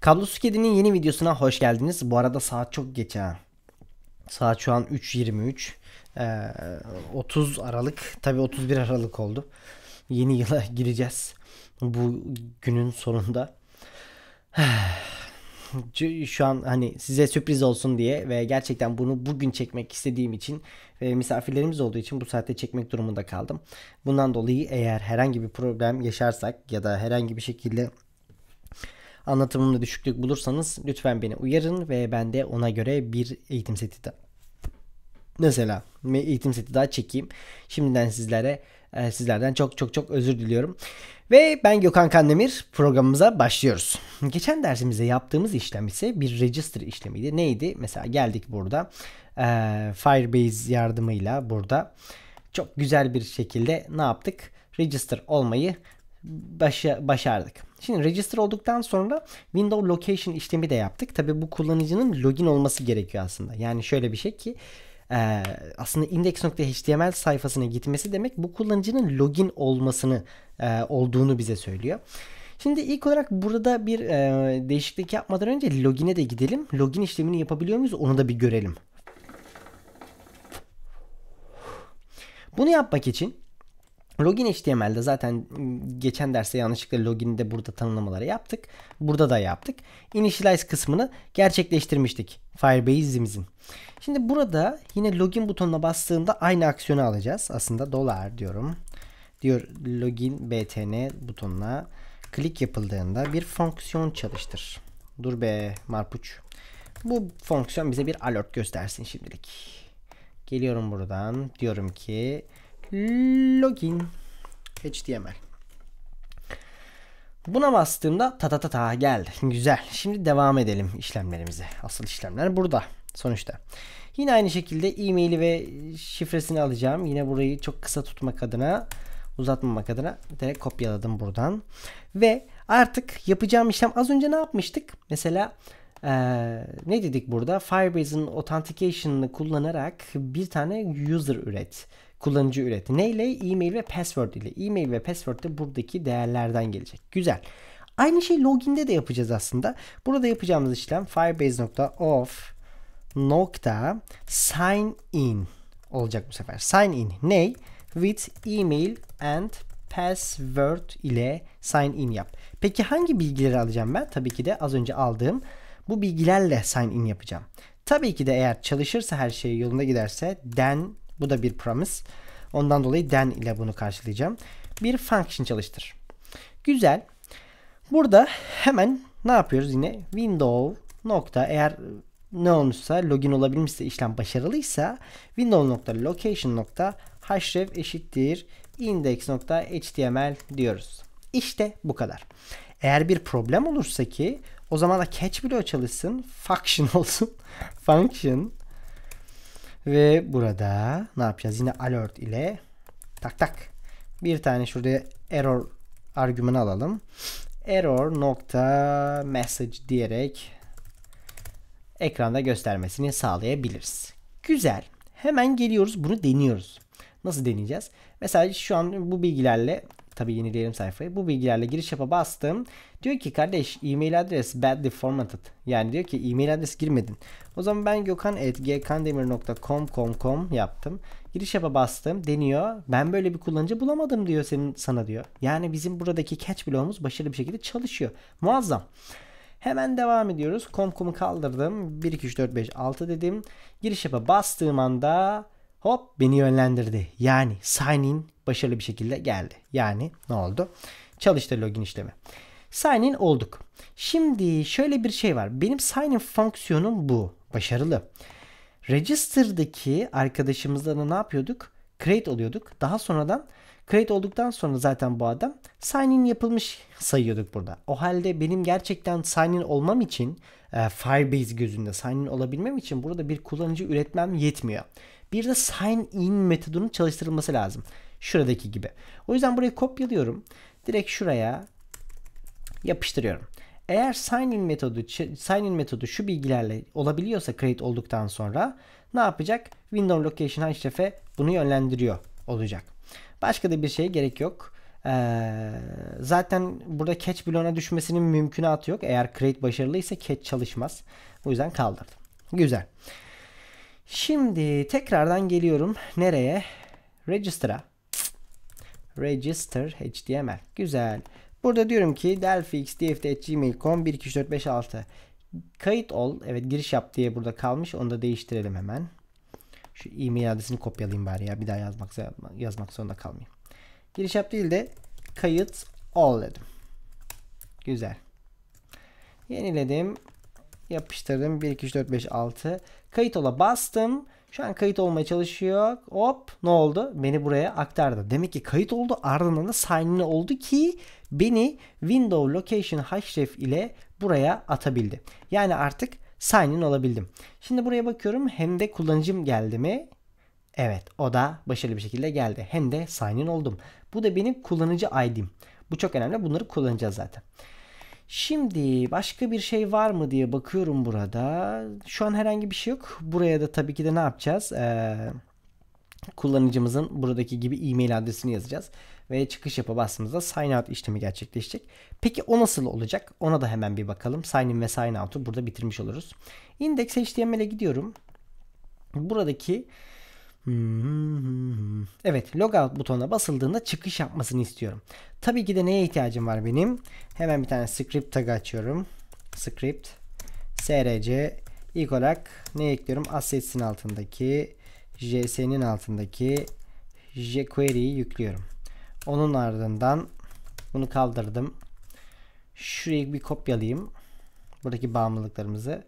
Kablosuz Kedi'nin yeni videosuna hoş geldiniz. Bu arada saat çok geç ha. Saat şu an 3.23. 30 ee, Aralık. Tabi 31 Aralık oldu. Yeni yıla gireceğiz. Bu günün sonunda. şu an hani size sürpriz olsun diye ve gerçekten bunu bugün çekmek istediğim için ve misafirlerimiz olduğu için bu saatte çekmek durumunda kaldım. Bundan dolayı eğer herhangi bir problem yaşarsak ya da herhangi bir şekilde Anlatımımda düşüklük bulursanız lütfen beni uyarın ve ben de ona göre bir eğitim seti de mesela eğitim seti daha çekeyim. Şimdiden sizlere e, sizlerden çok çok çok özür diliyorum. Ve ben Gökhan Kandemir programımıza başlıyoruz. Geçen dersimizde yaptığımız işlem ise bir register işlemiydi. Neydi? Mesela geldik burada. E, Firebase yardımıyla burada çok güzel bir şekilde ne yaptık? Register olmayı başa başardık. Şimdi register olduktan sonra window location işlemi de yaptık. Tabi bu kullanıcının login olması gerekiyor aslında. Yani şöyle bir şey ki e, aslında index.html sayfasına gitmesi demek bu kullanıcının login olmasını e, olduğunu bize söylüyor. Şimdi ilk olarak burada bir e, değişiklik yapmadan önce login'e de gidelim. Login işlemini yapabiliyor muyuz onu da bir görelim. Bunu yapmak için Login HTML'de zaten ıı, geçen derste yanlışlıkla login'de burada tanımlamaları yaptık. Burada da yaptık. Initialize kısmını gerçekleştirmiştik Firebase'imizin. Şimdi burada yine login butonuna bastığımda aynı aksiyonu alacağız. Aslında dolar diyorum. Diyor login btn butonuna klik yapıldığında bir fonksiyon çalıştır. Dur be marpuç. Bu fonksiyon bize bir alert göstersin şimdilik. Geliyorum buradan. Diyorum ki login html. Buna bastığımda ta ta ta ta geldi. Güzel. Şimdi devam edelim işlemlerimize. Asıl işlemler burada sonuçta. Yine aynı şekilde e-maili ve şifresini alacağım. Yine burayı çok kısa tutmak adına uzatmamak adına direkt kopyaladım buradan. Ve artık yapacağım işlem az önce ne yapmıştık? Mesela ee, ne dedik burada? Firebase'in authentication'ını kullanarak bir tane user üret kullanıcı üretti. Neyle? E-mail ve password ile. E-mail ve password de buradaki değerlerden gelecek. Güzel. Aynı şey loginde de yapacağız aslında. Burada yapacağımız işlem firebase.of nokta sign in olacak bu sefer. Sign in ne? With email and password ile sign in yap. Peki hangi bilgileri alacağım ben? Tabii ki de az önce aldığım bu bilgilerle sign in yapacağım. Tabii ki de eğer çalışırsa her şey yolunda giderse den bu da bir promise. Ondan dolayı then ile bunu karşılayacağım. Bir function çalıştır. Güzel. Burada hemen ne yapıyoruz yine? Window nokta eğer ne olmuşsa login olabilmişse işlem başarılıysa window nokta location nokta href eşittir index nokta html diyoruz. İşte bu kadar. Eğer bir problem olursa ki o zaman da catch bloğu çalışsın, function olsun. function ve burada ne yapacağız? Yine alert ile tak tak. Bir tane şurada error argümanı alalım. Error nokta message diyerek ekranda göstermesini sağlayabiliriz. Güzel. Hemen geliyoruz bunu deniyoruz. Nasıl deneyeceğiz? Mesela şu an bu bilgilerle Tabi yenileyelim sayfayı. Bu bilgilerle giriş yapa bastım. Diyor ki kardeş e-mail adres badly formatted. Yani diyor ki e-mail adres girmedin. O zaman ben gökhan.gkandemir.com.com yaptım. Giriş yapa bastım. Deniyor. Ben böyle bir kullanıcı bulamadım diyor senin sana diyor. Yani bizim buradaki catch bloğumuz başarılı bir şekilde çalışıyor. Muazzam. Hemen devam ediyoruz. Komkumu kaldırdım. 1, 2, 3, 4, 5, 6 dedim. Giriş yapa bastığım anda hop beni yönlendirdi. Yani sign in başarılı bir şekilde geldi. Yani ne oldu? Çalıştı login işlemi. Sign in olduk. Şimdi şöyle bir şey var. Benim sign in fonksiyonum bu. Başarılı. Register'daki arkadaşımızla da ne yapıyorduk? Create oluyorduk. Daha sonradan Create olduktan sonra zaten bu adam sign in yapılmış sayıyorduk burada. O halde benim gerçekten sign in olmam için e, Firebase gözünde sign in olabilmem için burada bir kullanıcı üretmem yetmiyor. Bir de sign in metodunun çalıştırılması lazım. Şuradaki gibi. O yüzden burayı kopyalıyorum. Direkt şuraya yapıştırıyorum. Eğer sign in metodu sign in metodu şu bilgilerle olabiliyorsa create olduktan sonra ne yapacak? Window location href'e bunu yönlendiriyor olacak. Başka da bir şey gerek yok. Ee, zaten burada catch bloğuna düşmesinin mümkünatı yok. Eğer create başarılıysa catch çalışmaz. O yüzden kaldırdım. Güzel. Şimdi tekrardan geliyorum. Nereye? Register'a. Register HTML. Güzel. Burada diyorum ki delphixdft.gmail.com 1 2 3 4 5 6 kayıt ol. Evet giriş yap diye burada kalmış. Onu da değiştirelim hemen. Şu e-mail adresini kopyalayayım bari ya. Bir daha yazmak, yazmak zorunda kalmayayım. Giriş yap değil de kayıt ol dedim. Güzel. Yeniledim. Yapıştırdım. 1, 2, 3, 4, 5, 6. Kayıt ola bastım. Şu an kayıt olmaya çalışıyor. Hop ne oldu? Beni buraya aktardı. Demek ki kayıt oldu ardından da sign oldu ki beni window location href ile buraya atabildi. Yani artık sign in olabildim. Şimdi buraya bakıyorum hem de kullanıcım geldi mi? Evet o da başarılı bir şekilde geldi. Hem de sign oldum. Bu da benim kullanıcı ID'm. Bu çok önemli. Bunları kullanacağız zaten. Şimdi başka bir şey var mı diye bakıyorum burada. Şu an herhangi bir şey yok. Buraya da tabii ki de ne yapacağız? Ee, kullanıcımızın buradaki gibi e-mail adresini yazacağız. Ve çıkış yapı bastığımızda sign out işlemi gerçekleşecek. Peki o nasıl olacak? Ona da hemen bir bakalım. Sign in ve sign out'u burada bitirmiş oluruz. Index.html'e gidiyorum. Buradaki Evet logout butonuna basıldığında çıkış yapmasını istiyorum. Tabii ki de neye ihtiyacım var benim? Hemen bir tane script tag açıyorum. Script src ilk olarak ne ekliyorum? Assets'in altındaki js'nin altındaki jQuery'yi yüklüyorum. Onun ardından bunu kaldırdım. Şurayı bir kopyalayayım. Buradaki bağımlılıklarımızı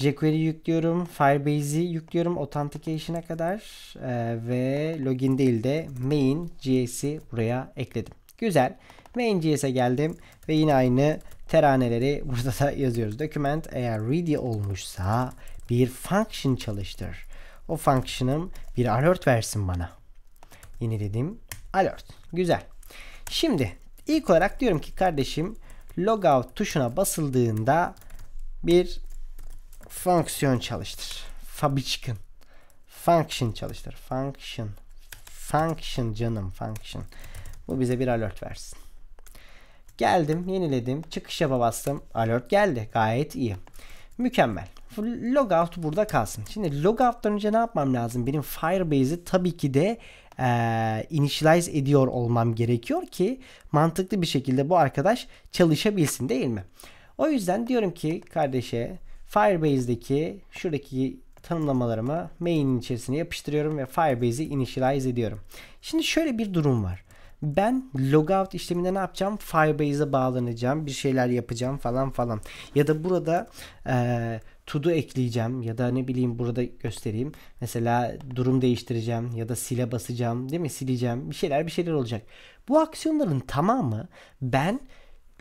jQuery yüklüyorum. Firebase'i yüklüyorum authentication'a kadar e, ve login değil de main buraya ekledim. Güzel. Main geldim ve yine aynı teraneleri burada da yazıyoruz. Document eğer ready olmuşsa bir function çalıştır. O function'ım bir alert versin bana. Yine dedim alert. Güzel. Şimdi ilk olarak diyorum ki kardeşim logout tuşuna basıldığında bir Fonksiyon çalıştır. Fabiçkin. Function çalıştır. Function. Function canım. Function. Bu bize bir alert versin. Geldim. Yeniledim. Çıkış yapa bastım. Alert geldi. Gayet iyi. Mükemmel. Logout burada kalsın. Şimdi logout'tan önce ne yapmam lazım? Benim Firebase'i tabii ki de e, initialize ediyor olmam gerekiyor ki mantıklı bir şekilde bu arkadaş çalışabilsin değil mi? O yüzden diyorum ki kardeşe Firebase'deki şuradaki tanımlamalarımı main'in içerisine yapıştırıyorum ve Firebase'i initialize ediyorum. Şimdi şöyle bir durum var. Ben logout işleminde ne yapacağım? Firebase'e bağlanacağım, bir şeyler yapacağım falan falan. Ya da burada e, to do ekleyeceğim ya da ne bileyim burada göstereyim. Mesela durum değiştireceğim ya da sile basacağım değil mi? Sileceğim bir şeyler bir şeyler olacak. Bu aksiyonların tamamı ben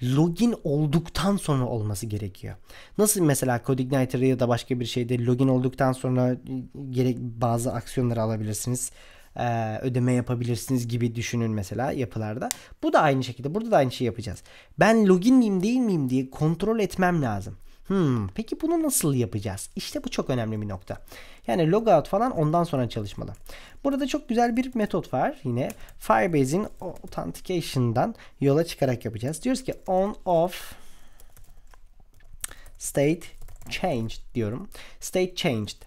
login olduktan sonra olması gerekiyor. Nasıl mesela Codeigniter'ı ya da başka bir şeyde login olduktan sonra e, gerek bazı aksiyonları alabilirsiniz. Ee, ödeme yapabilirsiniz gibi düşünün mesela yapılarda. Bu da aynı şekilde. Burada da aynı şeyi yapacağız. Ben login miyim değil miyim diye kontrol etmem lazım. Hmm, peki bunu nasıl yapacağız? İşte bu çok önemli bir nokta. Yani logout falan ondan sonra çalışmalı. Burada çok güzel bir metot var. Yine Firebase'in authentication'dan yola çıkarak yapacağız. Diyoruz ki on off state changed diyorum. State changed.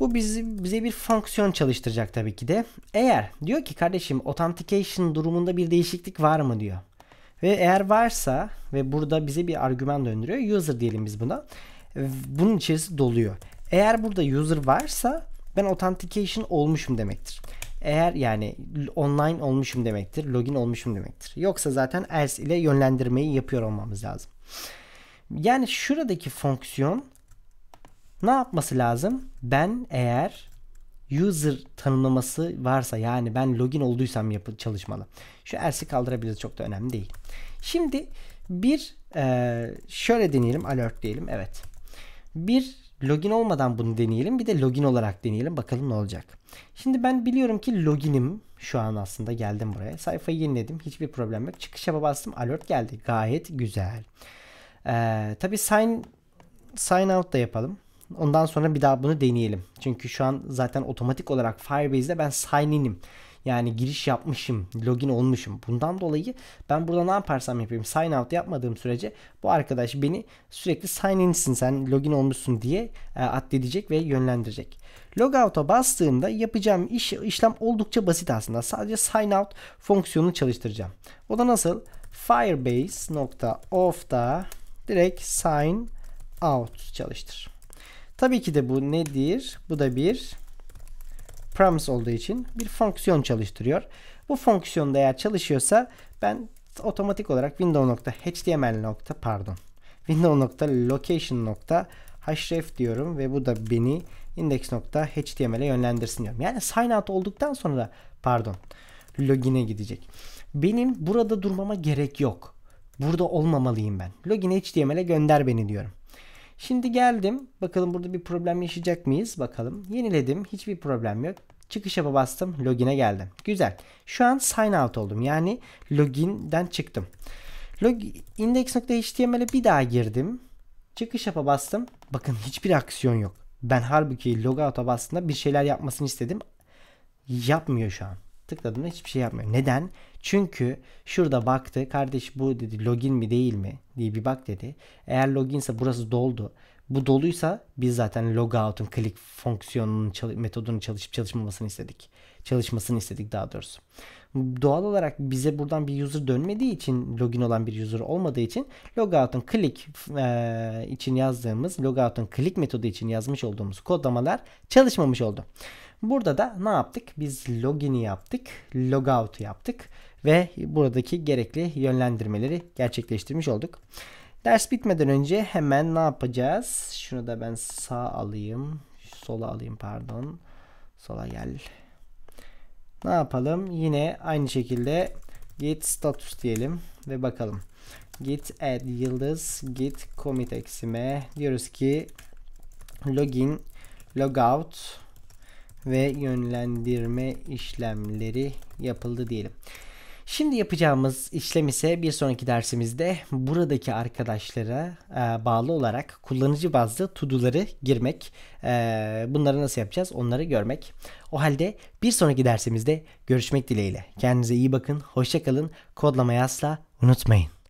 Bu bizi, bize bir fonksiyon çalıştıracak tabii ki de. Eğer diyor ki kardeşim authentication durumunda bir değişiklik var mı diyor. Ve eğer varsa ve burada bize bir argüman döndürüyor. User diyelim biz buna. Bunun içerisi doluyor. Eğer burada user varsa ben authentication olmuşum demektir. Eğer yani online olmuşum demektir. Login olmuşum demektir. Yoksa zaten else ile yönlendirmeyi yapıyor olmamız lazım. Yani şuradaki fonksiyon ne yapması lazım? Ben eğer user tanımlaması varsa yani ben login olduysam yapı çalışmalı. Şu ersi kaldırabiliriz çok da önemli değil. Şimdi bir e, şöyle deneyelim alert diyelim evet. Bir login olmadan bunu deneyelim bir de login olarak deneyelim bakalım ne olacak. Şimdi ben biliyorum ki loginim şu an aslında geldim buraya. Sayfayı yeniledim hiçbir problem yok. Çıkışa bastım alert geldi gayet güzel. Ee, tabii sign sign out da yapalım. Ondan sonra bir daha bunu deneyelim. Çünkü şu an zaten otomatik olarak Firebase'de ben sign in'im. Yani giriş yapmışım, login olmuşum. Bundan dolayı ben burada ne yaparsam yapayım sign out yapmadığım sürece bu arkadaş beni sürekli sign in'sin sen login olmuşsun diye e, addedecek ve yönlendirecek. Logout'a bastığımda yapacağım iş, işlem oldukça basit aslında. Sadece sign out fonksiyonunu çalıştıracağım. O da nasıl? Firebase nokta off'da direkt sign out çalıştır. Tabii ki de bu nedir? Bu da bir promise olduğu için bir fonksiyon çalıştırıyor. Bu fonksiyonda eğer çalışıyorsa ben otomatik olarak window.html nokta pardon window.location.href diyorum ve bu da beni index.html'e yönlendirsin diyorum. Yani sign out olduktan sonra pardon login'e gidecek. Benim burada durmama gerek yok. Burada olmamalıyım ben. Login HTML'e gönder beni diyorum. Şimdi geldim. Bakalım burada bir problem yaşayacak mıyız? Bakalım. Yeniledim. Hiçbir problem yok. Çıkış yapı bastım. Login'e geldim. Güzel. Şu an sign out oldum. Yani login'den çıktım. Log index.html'e bir daha girdim. Çıkış yapı bastım. Bakın hiçbir aksiyon yok. Ben halbuki logout'a bastığında bir şeyler yapmasını istedim. Yapmıyor şu an. Tıkladım tıkladığımda hiçbir şey yapmıyor. Neden? Çünkü şurada baktı. Kardeş bu dedi login mi değil mi diye bir bak dedi. Eğer loginse burası doldu. Bu doluysa biz zaten logout'un click fonksiyonunun metodunun çalışıp çalışmamasını istedik. Çalışmasını istedik daha doğrusu. Doğal olarak bize buradan bir user dönmediği için login olan bir user olmadığı için logout'un click e, için yazdığımız logout'un click metodu için yazmış olduğumuz kodlamalar çalışmamış oldu. Burada da ne yaptık? Biz login'i yaptık, logout'u yaptık ve buradaki gerekli yönlendirmeleri gerçekleştirmiş olduk. Ders bitmeden önce hemen ne yapacağız? Şunu da ben sağ alayım, sola alayım pardon. Sola gel. Ne yapalım? Yine aynı şekilde git status diyelim ve bakalım. Git add yıldız git commit eksime diyoruz ki login logout ve yönlendirme işlemleri yapıldı diyelim. Şimdi yapacağımız işlem ise bir sonraki dersimizde buradaki arkadaşlara e, bağlı olarak kullanıcı bazlı tuduları girmek. E, bunları nasıl yapacağız onları görmek. O halde bir sonraki dersimizde görüşmek dileğiyle. Kendinize iyi bakın, hoşçakalın, kodlamayı asla unutmayın.